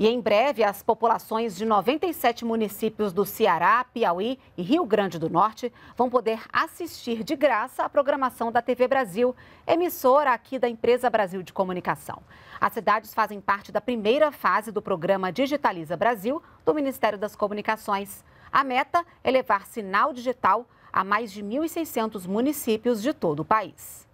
E em breve, as populações de 97 municípios do Ceará, Piauí e Rio Grande do Norte vão poder assistir de graça à programação da TV Brasil, emissora aqui da Empresa Brasil de Comunicação. As cidades fazem parte da primeira fase do programa Digitaliza Brasil do Ministério das Comunicações. A meta é levar sinal digital a mais de 1.600 municípios de todo o país.